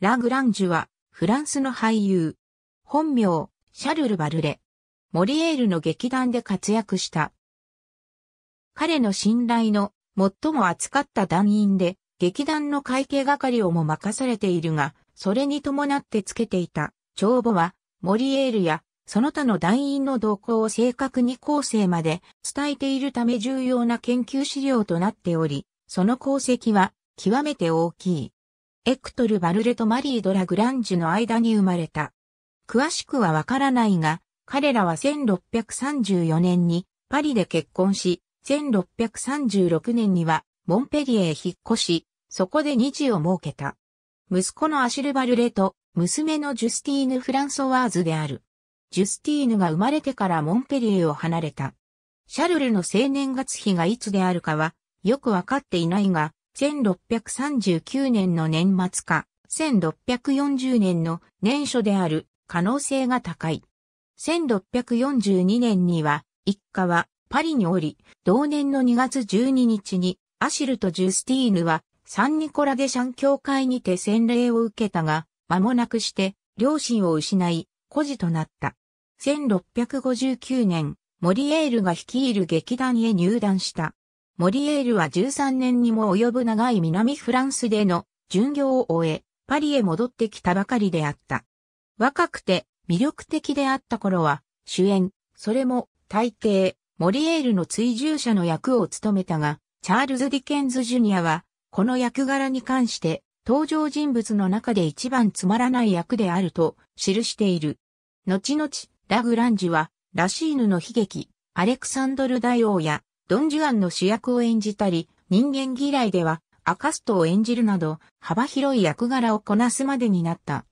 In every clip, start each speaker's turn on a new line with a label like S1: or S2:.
S1: ラグランジュは、フランスの俳優。本名、シャルル・バルレ。モリエールの劇団で活躍した。彼の信頼の最も扱った団員で、劇団の会計係をも任されているが、それに伴ってつけていた帳簿は、モリエールやその他の団員の動向を正確に後世まで伝えているため重要な研究資料となっており、その功績は極めて大きい。エクトル・バルレとマリー・ド・ラ・グランジュの間に生まれた。詳しくはわからないが、彼らは1634年にパリで結婚し、1636年にはモンペリエへ引っ越し、そこで二児を設けた。息子のアシル・バルレと娘のジュスティーヌ・フランソワーズである。ジュスティーヌが生まれてからモンペリエを離れた。シャルルの青年月日がいつであるかはよくわかっていないが、1639年の年末か、1640年の年初である可能性が高い。1642年には、一家はパリにおり、同年の2月12日に、アシルとジュスティーヌは、サンニコラデシャン教会にて洗礼を受けたが、間もなくして、両親を失い、孤児となった。1659年、モリエールが率いる劇団へ入団した。モリエールは13年にも及ぶ長い南フランスでの巡業を終え、パリへ戻ってきたばかりであった。若くて魅力的であった頃は、主演、それも大抵、モリエールの追従者の役を務めたが、チャールズ・ディケンズ・ジュニアは、この役柄に関して、登場人物の中で一番つまらない役であると記している。後々、ラグランジは、ラシーヌの悲劇、アレクサンドル大王や、ドン・ジュアンの主役を演じたり、人間嫌いでは、アカストを演じるなど、幅広い役柄をこなすまでになった。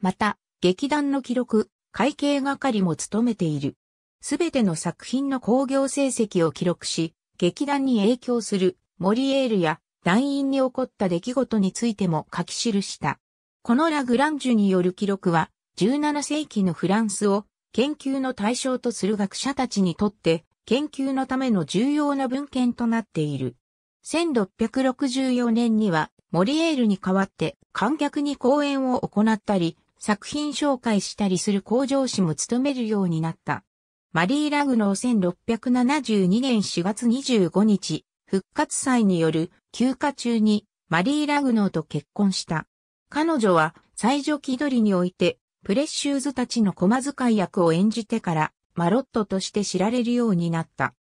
S1: また、劇団の記録、会計係も務めている。すべての作品の興行成績を記録し、劇団に影響するモリエールや団員に起こった出来事についても書き記した。このラグランジュによる記録は、17世紀のフランスを研究の対象とする学者たちにとって研究のための重要な文献となっている。1664年にはモリエールに代わって観客に講演を行ったり、作品紹介したりする工場士も務めるようになった。マリー・ラグノー1672年4月25日、復活祭による休暇中にマリー・ラグノーと結婚した。彼女は最女気取りにおいてプレッシューズたちの駒遣い役を演じてからマロットとして知られるようになった。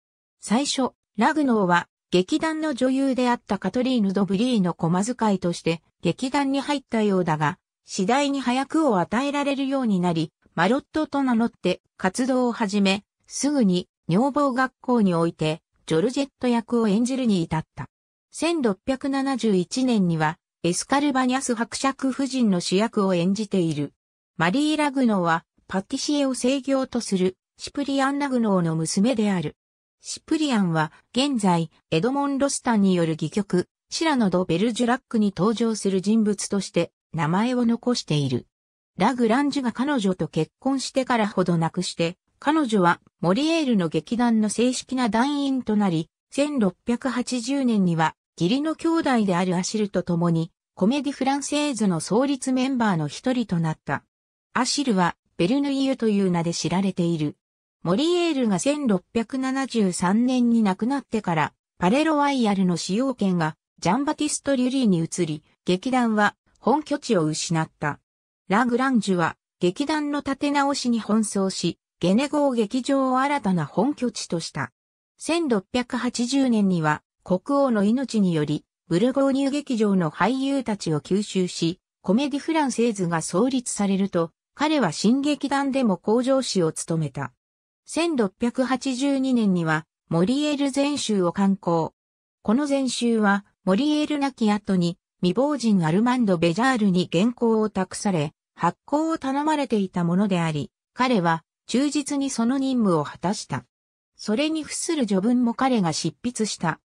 S1: 最初、ラグノーは劇団の女優であったカトリーヌ・ドブリーの駒遣いとして劇団に入ったようだが、次第に早くを与えられるようになり、マロットと名乗って活動を始め、すぐに女房学校においてジョルジェット役を演じるに至った。1671年にはエスカルバニャス伯爵夫人の主役を演じている。マリー・ラグノーはパティシエを制御とするシプリアン・ラグノーの娘である。シプリアンは、現在、エドモン・ロスタンによる戯曲、シラノ・ド・ベルジュラックに登場する人物として、名前を残している。ラグランジュが彼女と結婚してからほどなくして、彼女は、モリエールの劇団の正式な団員となり、1680年には、義理の兄弟であるアシルと共に、コメディ・フランセーズの創立メンバーの一人となった。アシルは、ベルヌイユという名で知られている。モリエールが1673年に亡くなってから、パレロワイヤルの使用権がジャンバティスト・リュリーに移り、劇団は本拠地を失った。ラグランジュは劇団の立て直しに奔走し、ゲネゴー劇場を新たな本拠地とした。1680年には国王の命により、ブルゴーニュ劇場の俳優たちを吸収し、コメディフランセーズが創立されると、彼は新劇団でも工場士を務めた。1682年には、モリエル全集を刊行。この全集は、モリエル亡き後に、未亡人アルマンド・ベジャールに原稿を託され、発行を頼まれていたものであり、彼は忠実にその任務を果たした。それに付する序文も彼が執筆した。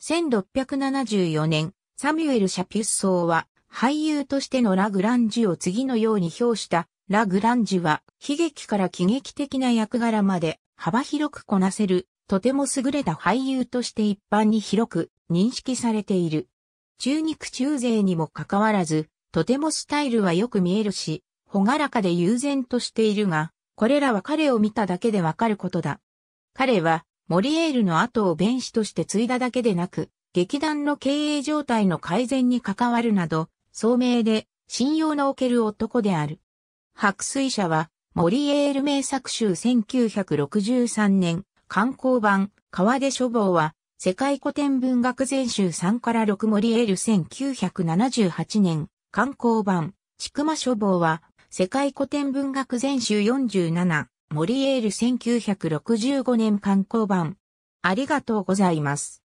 S1: 1674年、サミュエル・シャピュッソーは俳優としてのラグランジュを次のように表したラ・グランジュは悲劇から喜劇的な役柄まで幅広くこなせる、とても優れた俳優として一般に広く認識されている。中肉中背にもかかわらず、とてもスタイルはよく見えるし、ほがらかで悠然としているが、これらは彼を見ただけでわかることだ。彼は、モリエールの後を弁士として継いだだけでなく、劇団の経営状態の改善に関わるなど、聡明で信用のおける男である。白水社は、モリエール名作集1963年、観光版、川出書房は、世界古典文学全集3から6モリエール1978年、観光版、ちくま書房は、世界古典文学全集47、モリエール1965年観光版。ありがとうございます。